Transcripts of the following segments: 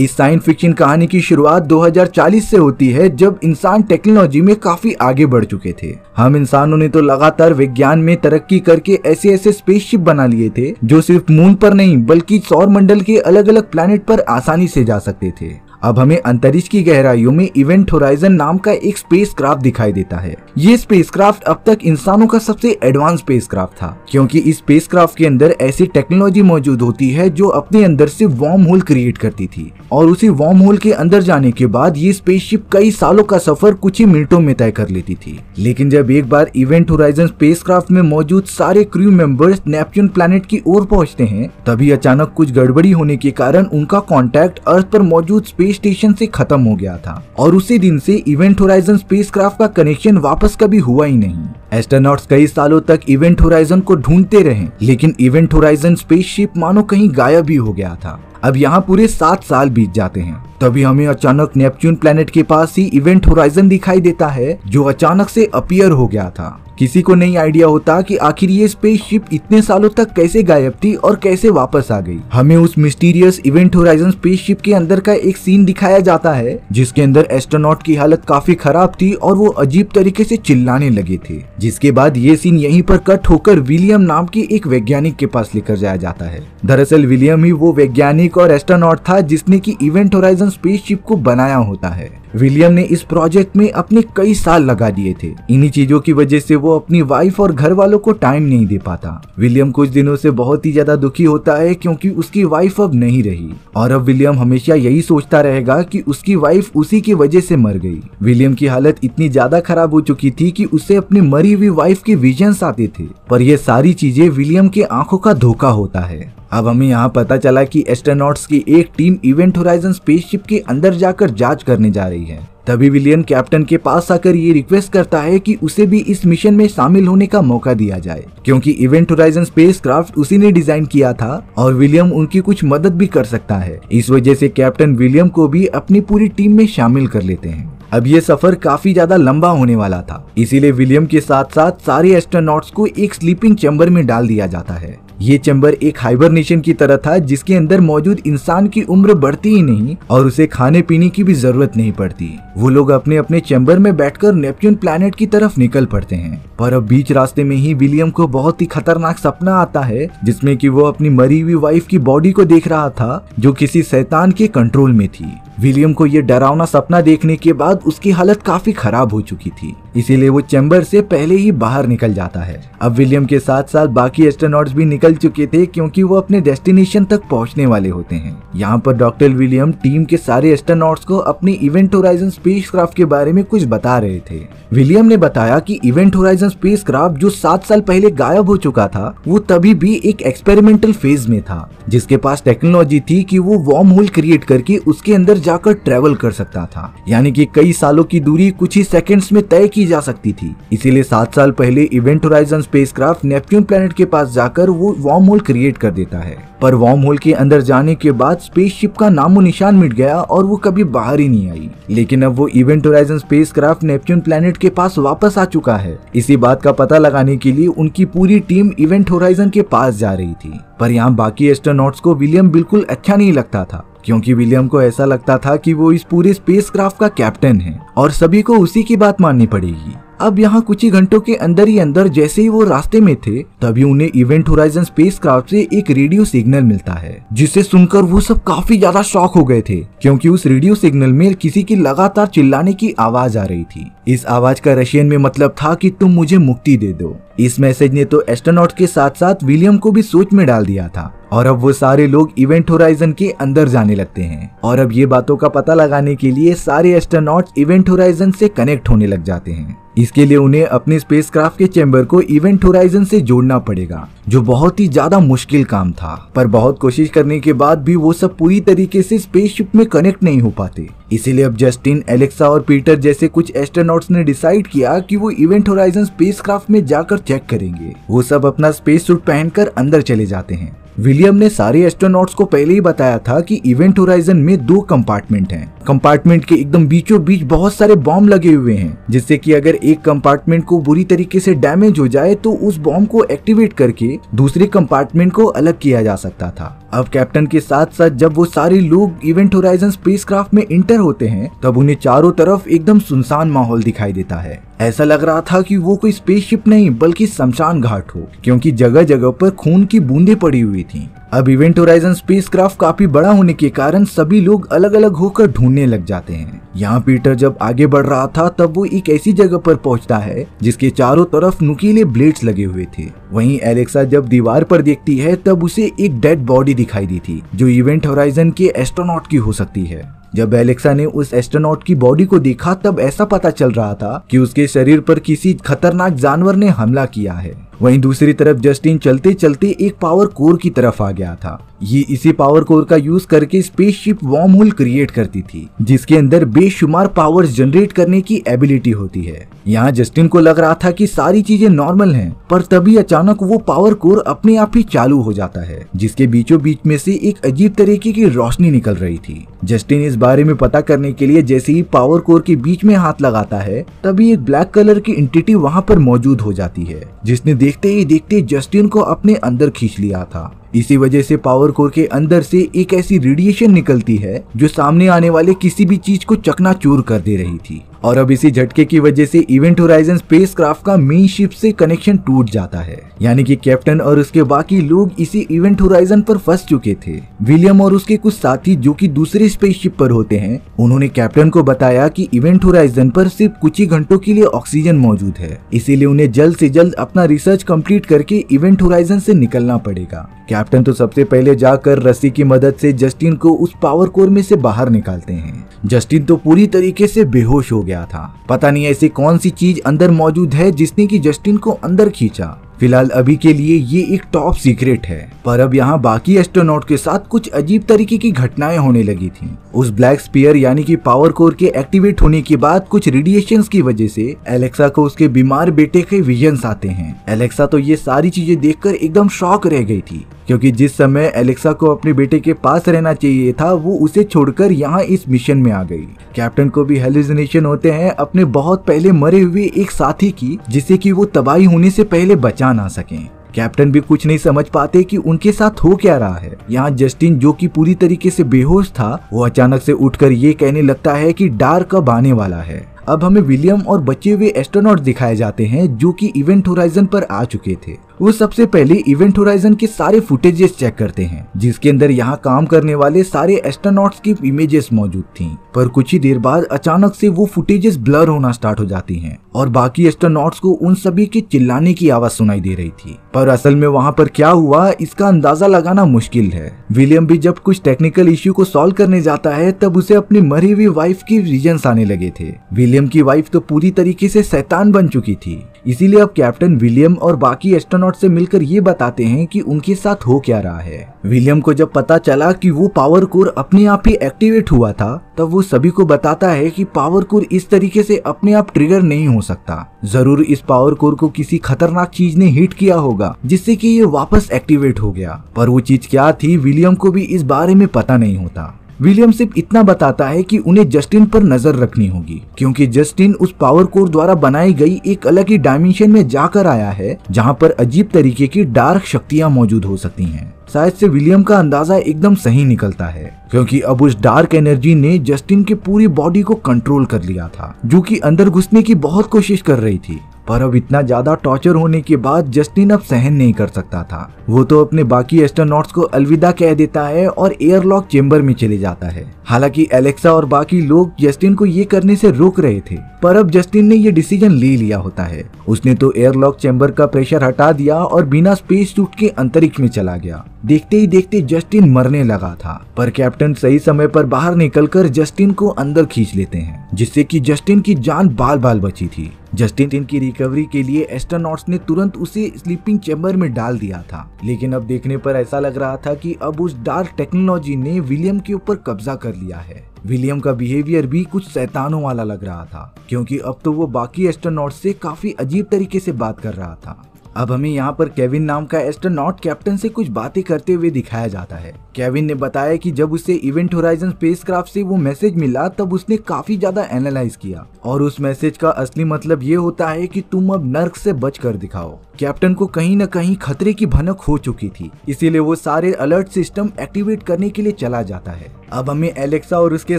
इस science fiction कहानी की शुरुआत 2040 से होती है जब इंसान टेक्नोलॉजी में काफी आगे बढ़ चुके थे हम इंसानों ने तो लगातार विज्ञान में तरक्की करके ऐसे ऐसे स्पेसशिप बना लिए थे जो सिर्फ मून पर नहीं बल्कि सौर मंडल के अलग अलग प्लेनेट पर आसानी से जा सकते थे अब हमें अंतरिक्ष की गहराइयों में इवेंट होराइजन नाम का एक स्पेसक्राफ्ट दिखाई देता है ये स्पेसक्राफ्ट अब तक इंसानों का सबसे एडवांस स्पेसक्राफ्ट था क्योंकि इस स्पेसक्राफ्ट के अंदर ऐसी टेक्नोलॉजी मौजूद होती है जो अपने अंदर से वार्म होल क्रिएट करती थी और उसी वार्म होल के अंदर जाने के बाद ये स्पेसशिप कई सालों का सफर कुछ ही मिनटों में तय कर लेती थी लेकिन जब एक बार इवेंट होराइजन स्पेसक्राफ्ट में मौजूद सारे क्रू मेंबर्स नेपच्यून प्लैनेट की ओर पहुंचते हैं तभी अचानक कुछ गड़बड़ी होने के कारण उनका कॉन्टैक्ट अर्थ पर मौजूद स्पेस स्पेस स्टेशन से खत्म हो गया था और उसी दिन से इवेंट होराइजन स्पेसक्राफ्ट का कनेक्शन वापस कभी हुआ ही नहीं एस्ट्रोनॉट्स कई सालों तक इवेंट होराइजन को ढूंढते रहे लेकिन इवेंट होराइजन स्पेसशिप मानो कहीं गायब ही हो गया था अब यहाँ पूरे सात साल बीत जाते हैं तभी हमें अचानक नेपच्यून प्लेनेट के पास ही इवेंट होराइजन दिखाई देता है जो अचानक से अपियर हो गया था किसी को नहीं आइडिया होता कि आखिर ये स्पेसशिप इतने सालों तक कैसे गायब थी और कैसे वापस आ गई हमें उस मिस्टीरियस इवेंट होराइजन स्पेसशिप के अंदर का एक सीन दिखाया जाता है जिसके अंदर एस्ट्रोनॉट की हालत काफी खराब थी और वो अजीब तरीके से चिल्लाने लगे थे जिसके बाद ये सीन यहीं पर कट होकर विलियम नाम के एक वैज्ञानिक के पास लेकर जाया जाता है दरअसल विलियम ही वो वैज्ञानिक एक और एस्ट्रोनॉट था जिसने की इवेंट होराइजन स्पेसशिप को बनाया होता है विलियम ने इस प्रोजेक्ट में अपने कई साल लगा दिए थे इन्हीं चीजों की वजह से वो अपनी वाइफ और घर वालों को टाइम नहीं दे पाता विलियम कुछ दिनों से बहुत ही ज्यादा दुखी होता है क्योंकि उसकी वाइफ अब नहीं रही और अब विलियम हमेशा यही सोचता रहेगा कि उसकी वाइफ उसी की वजह से मर गई विलियम की हालत इतनी ज्यादा खराब हो चुकी थी की उसे अपनी मरी हुई वाइफ के विजन्स आते थे पर यह सारी चीजें विलियम के आंखों का धोखा होता है अब हमें यहाँ पता चला कि एस्ट्रोनॉट्स की एक टीम इवेंट होराइजन स्पेसशिप के अंदर जाकर जांच करने जा रही है तभी विलियन कैप्टन के पास आकर ये रिक्वेस्ट करता है कि उसे भी इस मिशन में शामिल होने का मौका दिया जाए क्योंकि इवेंट होराइजन स्पेस क्राफ्ट उसी ने डिजाइन किया था और विलियम उनकी कुछ मदद भी कर सकता है इस वजह से कैप्टन विलियम को भी अपनी पूरी टीम में शामिल कर लेते हैं अब ये सफर काफी ज्यादा लंबा होने वाला था इसीलिए विलियम के साथ साथ सारे एस्ट्रोनॉट्स को एक स्लीपिंग चैम्बर में डाल दिया जाता है ये चैम्बर एक हाइबरनेशन की तरह था जिसके अंदर मौजूद इंसान की उम्र बढ़ती ही नहीं और उसे खाने पीने की भी जरूरत नहीं पड़ती वो लोग अपने अपने चैम्बर में बैठकर नेपच्यून प्लैनेट की तरफ निकल पड़ते हैं पर अब बीच रास्ते में ही विलियम को बहुत ही खतरनाक सपना आता है जिसमे की वो अपनी मरी हुई वाइफ की बॉडी को देख रहा था जो किसी शैतान के कंट्रोल में थी विलियम को यह डरावना सपना देखने के बाद उसकी हालत काफी खराब हो चुकी थी इसीलिए वो चैम्बर से पहले ही बाहर निकल जाता है अब विलियम के साथ साथ बाकी एस्ट्रोनॉट्स भी निकल चुके थे क्योंकि वो अपने डेस्टिनेशन तक पहुंचने वाले होते हैं यहाँ पर डॉक्टर विलियम टीम के सारे एस्ट्रोनॉट्स को अपने इवेंट होराइजन स्पेसक्राफ्ट के बारे में कुछ बता रहे थे विलियम ने बताया कि इवेंट होराइजन स्पेसक्राफ्ट जो सात साल पहले गायब हो चुका था वो तभी भी एक एक्सपेरिमेंटल फेज में था जिसके पास टेक्नोलॉजी थी कि वो वार्म होल क्रिएट करके उसके अंदर जाकर ट्रेवल कर सकता था यानी कि कई सालों की दूरी कुछ ही सेकंड्स में तय की जा सकती थी इसीलिए सात साल पहले event horizon spacecraft Neptune planet के पास जाकर वो वार्म होल क्रिएट कर देता है पर वार्म होल के अंदर जाने के बाद स्पेसशिप का नामो निशान मिट गया और वो कभी बाहर ही नहीं आई लेकिन अब वो event horizon spacecraft Neptune planet के पास वापस आ चुका है इसी बात का पता लगाने के लिए उनकी पूरी टीम इवेंट होराइजन के पास जा रही थी पर यहाँ बाकी एस्ट्रोनॉट्स को विलियम बिल्कुल अच्छा नहीं लगता था क्योंकि विलियम को ऐसा लगता था कि वो इस पूरे स्पेसक्राफ्ट का कैप्टन है और सभी को उसी की बात माननी पड़ेगी अब यहाँ कुछ ही घंटों के अंदर ही अंदर जैसे ही वो रास्ते में थे तभी उन्हें इवेंट होराइजन स्पेस क्राफ्ट से एक रेडियो सिग्नल मिलता है जिसे सुनकर वो सब काफी ज्यादा शॉक हो गए थे क्योंकि उस रेडियो सिग्नल में किसी की लगातार चिल्लाने की आवाज आ रही थी इस आवाज का रशियन में मतलब था की तुम मुझे मुक्ति दे दो इस मैसेज ने तो एस्ट्रोनॉट के साथ साथ विलियम को भी सोच में डाल दिया था और अब वो सारे लोग इवेंट होराइजन के अंदर जाने लगते हैं और अब ये बातों का पता लगाने के लिए सारे एस्ट्रोनॉट इवेंट होराइजन से कनेक्ट होने लग जाते हैं इसके लिए उन्हें अपने स्पेसक्राफ्ट के चैम्बर को इवेंट होराइजन से जोड़ना पड़ेगा जो बहुत ही ज्यादा मुश्किल काम था पर बहुत कोशिश करने के बाद भी वो सब पूरी तरीके से स्पेसशिप में कनेक्ट नहीं हो पाते इसीलिए अब जस्टिन एलेक्सा और पीटर जैसे कुछ एस्ट्रोनॉट्स ने डिसाइड किया कि वो इवेंट होराइजन स्पेसक्राफ्ट में जाकर चेक करेंगे वो सब अपना स्पेस सूट पहनकर अंदर चले जाते हैं विलियम ने सारे एस्ट्रोनॉट्स को पहले ही बताया था कि इवेंट होराइजन में दो कंपार्टमेंट हैं कंपार्टमेंट के एकदम बीचों बीच बहुत सारे बॉम्ब लगे हुए हैं जिससे कि अगर एक कंपार्टमेंट को बुरी तरीके से डैमेज हो जाए तो उस बॉम्ब को एक्टिवेट करके दूसरे कंपार्टमेंट को अलग किया जा सकता था अब कैप्टन के साथ साथ जब वो सारे लोग इवेंट होराइजन स्पेस में इंटर होते हैं तब उन्हें चारों तरफ एकदम सुनसान माहौल दिखाई देता है ऐसा लग रहा था कि वो कोई स्पेसशिप नहीं बल्कि शमशान घाट हो क्योंकि जगह जगह पर खून की बूंदे पड़ी हुई थी अब इवेंट होराइजन स्पेसक्राफ्ट काफी बड़ा होने के कारण सभी लोग अलग अलग होकर ढूंढने लग जाते हैं यहाँ पीटर जब आगे बढ़ रहा था तब वो एक ऐसी जगह पर पहुंचता है जिसके चारों तरफ नुकीले ब्लेड्स लगे हुए थे वहीं एलेक्सा जब दीवार पर देखती है तब उसे एक डेड बॉडी दिखाई दी थी जो इवेंट होराइजन के एस्ट्रोनॉट की हो सकती है जब एलेक्सा ने उस एस्ट्रोनॉट की बॉडी को देखा तब ऐसा पता चल रहा था कि उसके शरीर पर किसी खतरनाक जानवर ने हमला किया है वहीं दूसरी तरफ जस्टिन चलते चलते एक पावर कोर की तरफ आ गया था ये इसी पावर कोर का यूज करके स्पेसशिप वॉर्म होल क्रिएट करती थी जिसके अंदर बेशुमार पावर्स जनरेट करने की एबिलिटी होती है यहाँ जस्टिन को लग रहा था कि सारी चीजें नॉर्मल हैं पर तभी अचानक वो पावर कोर अपने आप ही चालू हो जाता है जिसके बीचों बीच में से एक अजीब तरीके की रोशनी निकल रही थी जस्टिन इस बारे में पता करने के लिए जैसे ही पावर कोर के बीच में हाथ लगाता है तभी एक ब्लैक कलर की इंटिटी वहाँ पर मौजूद हो जाती है जिसने देख देखते ही देखते जस्टिन को अपने अंदर खींच लिया था इसी वजह से पावर कोर के अंदर से एक ऐसी रेडिएशन निकलती है जो सामने आने वाले किसी भी चीज को चकनाचूर कर दे रही थी और अब इसी झटके की वजह से इवेंट होराइजन स्पेस क्राफ्ट का मेन शिप से कनेक्शन टूट जाता है यानी कि कैप्टन और उसके बाकी लोग इसी इवेंट होराइजन पर फंस चुके थे विलियम और उसके कुछ साथी जो कि दूसरे स्पेसशिप पर होते हैं उन्होंने कैप्टन को बताया कि इवेंट होराइजन पर सिर्फ कुछ ही घंटों के लिए ऑक्सीजन मौजूद है इसीलिए उन्हें जल्द ऐसी जल्द अपना रिसर्च कम्प्लीट करके इवेंट होराइजन ऐसी निकलना पड़ेगा कैप्टन तो सबसे पहले जाकर रस्सी की मदद से जस्टिन को उस पावर कोर में से बाहर निकालते हैं जस्टिन तो पूरी तरीके से बेहोश हो गया था पता नहीं ऐसी कौन सी चीज अंदर मौजूद है जिसने की जस्टिन को अंदर खींचा फिलहाल अभी के लिए ये एक टॉप सीक्रेट है पर अब यहाँ बाकी एस्ट्रोनॉट के साथ कुछ अजीब तरीके की घटनाएं होने लगी थी उस ब्लैक स्पीयर यानी कि पावर कोर के एक्टिवेट होने के बाद कुछ रेडिएशन की वजह से एलेक्सा को उसके बीमार बेटे के विजन्स आते हैं एलेक्सा तो ये सारी चीजें देखकर एकदम शॉक रह गई थी क्योंकि जिस समय एलेक्सा को अपने बेटे के पास रहना चाहिए था वो उसे छोड़कर यहाँ इस मिशन में आ गई कैप्टन को भी हेलिजनेशन होते हैं अपने बहुत पहले मरे हुए एक साथी की जिसे कि वो तबाही होने से पहले बचा ना सके कैप्टन भी कुछ नहीं समझ पाते कि उनके साथ हो क्या रहा है यहाँ जस्टिन जो कि पूरी तरीके से बेहोश था वो अचानक से उठकर ये कहने लगता है कि डार्क कब आने वाला है अब हमें विलियम और बचे हुए एस्ट्रोनॉट दिखाए जाते हैं जो कि इवेंट होराइजन पर आ चुके थे वो सबसे पहले इवेंट होराइजन के सारे फुटेजेस चेक करते हैं जिसके अंदर यहाँ काम करने वाले सारे एस्ट्रोनॉट्स की इमेजेस मौजूद थीं। पर कुछ ही देर बाद अचानक से वो फुटेजेस ब्लर होना स्टार्ट हो जाती है और बाकी एस्ट्रोनॉट्स को उन सभी के चिल्लाने की आवाज सुनाई दे रही थी पर असल में वहाँ पर क्या हुआ इसका अंदाजा लगाना मुश्किल है विलियम भी जब कुछ टेक्निकल इश्यू को सोल्व करने जाता है तब उसे अपनी मरी हुई वाइफ की रीजन आने लगे थे विलियम विलियम की वाइफ तो पूरी तरीके से सैतान बन चुकी थी इसीलिए अब कैप्टन विलियम और बाकी एस्ट्रोनॉट से मिलकर ये बताते हैं कि उनके साथ हो क्या रहा है विलियम को जब पता चला कि वो पावर कोर अपने आप ही एक्टिवेट हुआ था तब वो सभी को बताता है कि पावर कोर इस तरीके से अपने आप ट्रिगर नहीं हो सकता जरूर इस पावर कोर को किसी खतरनाक चीज ने हिट किया होगा जिससे की ये वापस एक्टिवेट हो गया पर वो चीज क्या थी विलियम को भी इस बारे में पता नहीं होता विलियम सिर्फ इतना बताता है कि उन्हें जस्टिन पर नजर रखनी होगी क्योंकि जस्टिन उस पावर कोर द्वारा बनाई गई एक अलग ही डायमेंशन में जाकर आया है जहां पर अजीब तरीके की डार्क शक्तियां मौजूद हो सकती हैं शायद से विलियम का अंदाजा एकदम सही निकलता है क्योंकि अब उस डार्क एनर्जी ने जस्टिन के पूरी बॉडी को कंट्रोल कर लिया था जो कि अंदर घुसने की बहुत कोशिश कर रही थी पर अब इतना ज्यादा टॉर्चर होने के बाद जस्टिन अब सहन नहीं कर सकता था वो तो अपने बाकी एस्ट्रोनॉट्स को अलविदा कह देता है और एयरलॉक चेम्बर में चले जाता है हालांकि एलेक्सा और बाकी लोग जस्टिन को ये करने से रोक रहे थे पर अब जस्टिन ने ये डिसीजन ले लिया होता है उसने तो एयरलॉक चैम्बर का प्रेशर हटा दिया और बिना स्पेस सूट के अंतरिक्ष में चला गया देखते ही देखते जस्टिन मरने लगा था पर कैप्टन सही समय पर बाहर निकलकर जस्टिन को अंदर खींच लेते हैं जिससे कि जस्टिन की जान बाल बाल बची थी जस्टिन की रिकवरी के लिए एस्ट्रोनॉट्स ने तुरंत उसे स्लीपिंग चैम्बर में डाल दिया था लेकिन अब देखने पर ऐसा लग रहा था कि अब उस डार्क टेक्नोलॉजी ने विलियम के ऊपर कब्जा कर लिया है विलियम का बिहेवियर भी कुछ सैतानों वाला लग रहा था क्योंकि अब तो वो बाकी एस्ट्रोनॉट से काफी अजीब तरीके से बात कर रहा था अब हमें यहाँ पर केविन नाम का एस्ट्रोनॉट कैप्टन से कुछ बातें करते हुए दिखाया जाता है केविन ने बताया कि जब उसे इवेंट होराइजन स्पेस से वो मैसेज मिला तब उसने काफी ज्यादा एनालाइज किया और उस मैसेज का असली मतलब ये होता है कि तुम अब नर्क से बच कर दिखाओ कैप्टन को कहीं न कहीं खतरे की भनक हो चुकी थी इसीलिए वो सारे अलर्ट सिस्टम एक्टिवेट करने के लिए चला जाता है अब हमें एलेक्सा और उसके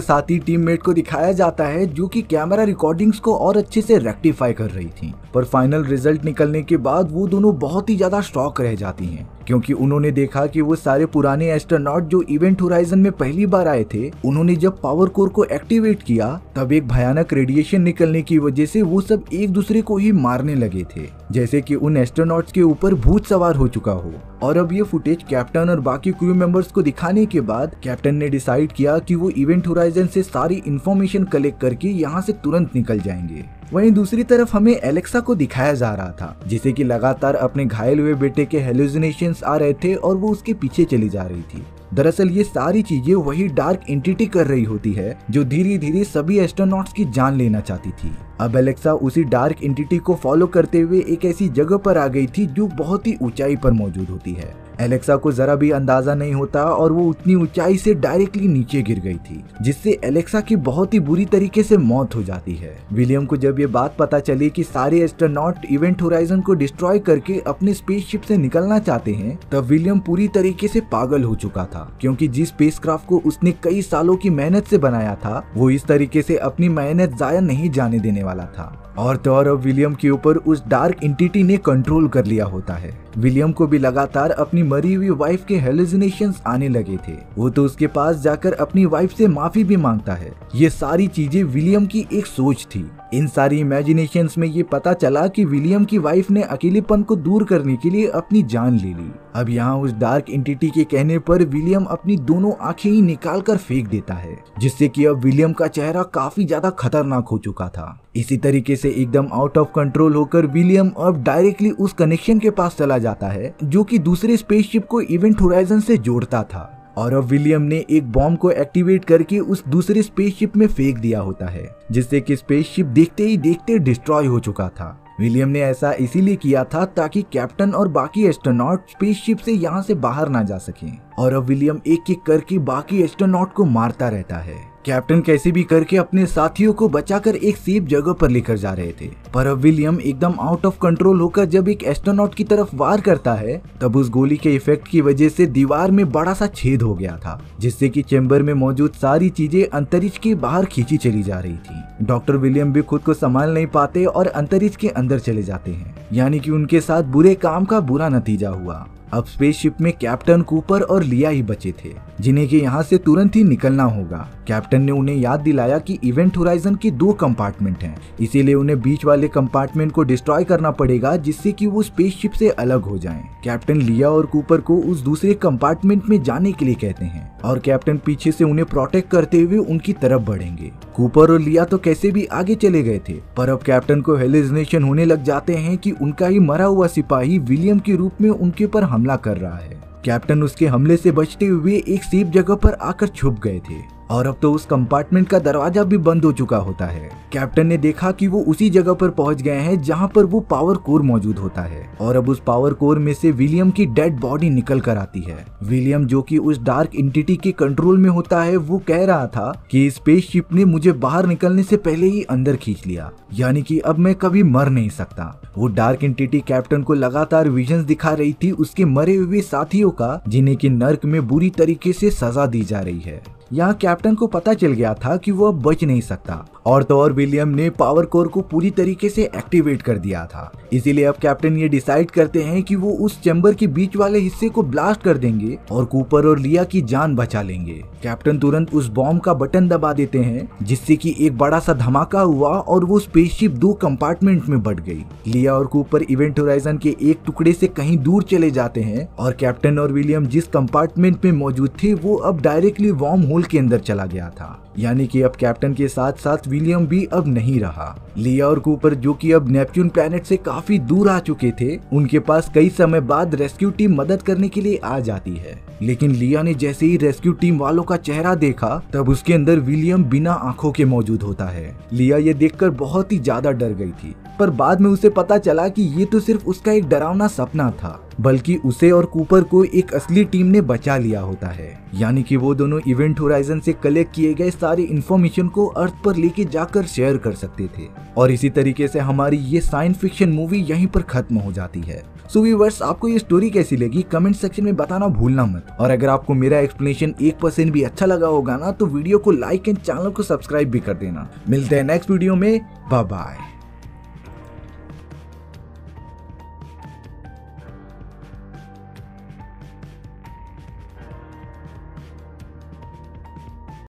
साथी टीममेट को दिखाया जाता है जो कि कैमरा रिकॉर्डिंग्स को और अच्छे से रेक्टिफाई कर रही थी पर फाइनल रिजल्ट निकलने के बाद वो दोनों बहुत ही ज्यादा शॉक रह जाती हैं क्योंकि उन्होंने देखा कि वो सारे पुराने एस्ट्रोनॉट जो इवेंट होराइजन में पहली बार आए थे उन्होंने जब पावर कोर को एक्टिवेट किया तब एक भयानक रेडिएशन निकलने की वजह से वो सब एक दूसरे को ही मारने लगे थे जैसे कि उन एस्ट्रोनॉट्स के ऊपर भूत सवार हो चुका हो और अब ये फुटेज कैप्टन और बाकी क्रू मेंबर्स को दिखाने के बाद कैप्टन ने डिसाइड किया कि वो इवेंट होराइजन से सारी इन्फॉर्मेशन कलेक्ट करके यहाँ से तुरंत निकल जाएंगे वहीं दूसरी तरफ हमें एलेक्सा को दिखाया जा रहा था जिसे की लगातार अपने घायल हुए बेटे के हेलुसिनेशन आ रहे थे और वो उसके पीछे चली जा रही थी दरअसल ये सारी चीजें वही डार्क एंटिटी कर रही होती है जो धीरे धीरे सभी एस्ट्रोनॉट्स की जान लेना चाहती थी अब एलेक्सा उसी डार्क एंटिटी को फॉलो करते हुए एक ऐसी जगह पर आ गई थी जो बहुत ही ऊंचाई पर मौजूद होती है एलेक्सा को जरा भी अंदाजा नहीं होता और वो उतनी ऊंचाई से डायरेक्टली नीचे गिर गई थी जिससे एलेक्सा की बहुत ही बुरी तरीके से मौत हो जाती है विलियम को जब ये बात पता चली कि सारे एस्ट्रोनॉट इवेंट होराइजन को डिस्ट्रॉय करके अपने स्पेसशिप से निकलना चाहते हैं तब विलियम पूरी तरीके से पागल हो चुका था क्योंकि जिस स्पेस को उसने कई सालों की मेहनत से बनाया था वो इस तरीके से अपनी मेहनत जाया नहीं जाने देने वाला था और तो और अब विलियम के ऊपर उस डार्क इंटिटी ने कंट्रोल कर लिया होता है विलियम को भी लगातार अपनी मरी हुई वाइफ के हेलुसिनेशन आने लगे थे वो तो उसके पास जाकर अपनी वाइफ से माफी भी मांगता है ये सारी चीजें विलियम की एक सोच थी इन सारी इमेजिनेशन में ये पता चला कि विलियम की वाइफ ने अकेलेपन को दूर करने के लिए अपनी जान ले ली अब यहाँ उस डार्क इंटिटी के कहने पर विलियम अपनी दोनों आंखें ही निकाल कर फेंक देता है जिससे कि अब विलियम का चेहरा काफी ज्यादा खतरनाक हो चुका था इसी तरीके से एकदम आउट ऑफ कंट्रोल होकर विलियम अब डायरेक्टली उस कनेक्शन के पास चला जाता है जो कि दूसरे स्पेसशिप को इवेंट होराइजन से जोड़ता था और अब विलियम ने एक बॉम्ब को एक्टिवेट करके उस दूसरे स्पेसशिप में फेंक दिया होता है जिससे कि स्पेसशिप देखते ही देखते डिस्ट्रॉय हो चुका था विलियम ने ऐसा इसीलिए किया था ताकि कैप्टन और बाकी एस्ट्रोनॉट स्पेसशिप से यहाँ से बाहर ना जा सकें और अब विलियम एक एक करके बाकी एस्ट्रोनॉट को मारता रहता है कैप्टन कैसे भी करके अपने साथियों को बचाकर एक सेफ जगह पर लेकर जा रहे थे पर अब विलियम एकदम आउट ऑफ कंट्रोल होकर जब एक एस्ट्रोनॉट की तरफ वार करता है तब उस गोली के इफेक्ट की वजह से दीवार में बड़ा सा छेद हो गया था जिससे कि चेम्बर में मौजूद सारी चीजें अंतरिक्ष के बाहर खींची चली जा रही थी डॉक्टर विलियम भी खुद को संभाल नहीं पाते और अंतरिक्ष के अंदर चले जाते हैं यानी की उनके साथ बुरे काम का बुरा नतीजा हुआ अब स्पेसशिप में कैप्टन कूपर और लिया ही बचे थे जिन्हें के यहाँ से तुरंत ही निकलना होगा कैप्टन ने उन्हें याद दिलाया कि इवेंट होराइजन के दो कंपार्टमेंट हैं इसीलिए उन्हें बीच वाले कंपार्टमेंट को डिस्ट्रॉय करना पड़ेगा जिससे कि वो स्पेसशिप से अलग हो जाएं। कैप्टन लिया और कूपर को उस दूसरे कंपार्टमेंट में जाने के लिए कहते हैं और कैप्टन पीछे से उन्हें प्रोटेक्ट करते हुए उनकी तरफ बढ़ेंगे कूपर और लिया तो कैसे भी आगे चले गए थे पर अब कैप्टन को हेलिजनेशन होने लग जाते हैं कि उनका ही मरा हुआ सिपाही विलियम के रूप में उनके पर हमला कर रहा है कैप्टन उसके हमले से बचते हुए एक सेफ जगह पर आकर छुप गए थे और अब तो उस कंपार्टमेंट का दरवाजा भी बंद हो चुका होता है कैप्टन ने देखा कि वो उसी जगह पर पहुंच गए हैं जहां पर वो पावर कोर मौजूद होता है और अब उस पावर कोर में से विलियम की डेड बॉडी निकल कर आती है विलियम जो कि उस डार्क इंटिटी के कंट्रोल में होता है वो कह रहा था कि स्पेसशिप ने मुझे बाहर निकलने से पहले ही अंदर खींच लिया यानी कि अब मैं कभी मर नहीं सकता वो डार्क इंटिटी कैप्टन को लगातार विजन दिखा रही थी उसके मरे हुए साथियों का जिन्हें की नर्क में बुरी तरीके से सजा दी जा रही है यहाँ कैप्टन को पता चल गया था कि वह बच नहीं सकता और तो और विलियम ने पावर कोर को पूरी तरीके से एक्टिवेट कर दिया था इसीलिए अब कैप्टन ये डिसाइड करते हैं कि वो उस चैम्बर के बीच वाले हिस्से को ब्लास्ट कर देंगे और कूपर और लिया की जान बचा लेंगे कैप्टन तुरंत उस बॉम्ब का बटन दबा देते हैं जिससे कि एक बड़ा सा धमाका हुआ और वो स्पेसशिप दो कंपार्टमेंट में बट गई लिया और कूपर इवेंट होराइजन के एक टुकड़े से कहीं दूर चले जाते हैं और कैप्टन और विलियम जिस कंपार्टमेंट में मौजूद थे वो अब डायरेक्टली वॉर्म मूल के अंदर चला गया था यानी कि अब कैप्टन के साथ साथ विलियम भी अब नहीं रहा लिया और कूपर जो कि अब नेपच्यून प्लेनेट से काफी दूर आ चुके थे उनके पास कई समय बाद रेस्क्यू टीम मदद करने के लिए आ जाती है लेकिन लिया ने जैसे ही रेस्क्यू टीम वालों का चेहरा देखा तब उसके अंदर विलियम बिना आंखों के मौजूद होता है लिया ये देखकर बहुत ही ज्यादा डर गई थी पर बाद में उसे पता चला कि ये तो सिर्फ उसका एक डरावना सपना था बल्कि उसे और कूपर को एक असली टीम ने बचा लिया होता है यानी कि वो दोनों इवेंट होराइजन से कलेक्ट किए गए सारी इन्फॉर्मेशन को अर्थ पर लेके जाकर शेयर कर सकते थे और इसी तरीके से हमारी ये साइंस फिक्शन मूवी यहीं पर खत्म हो जाती है सो आपको ये स्टोरी कैसी लगी कमेंट सेक्शन में बताना भूलना मत और अगर आपको मेरा एक्सप्लेनेशन एक परसेंट भी अच्छा लगा होगा ना तो वीडियो को लाइक एंड चैनल को सब्सक्राइब भी कर देना मिलते हैं नेक्स्ट वीडियो में बाय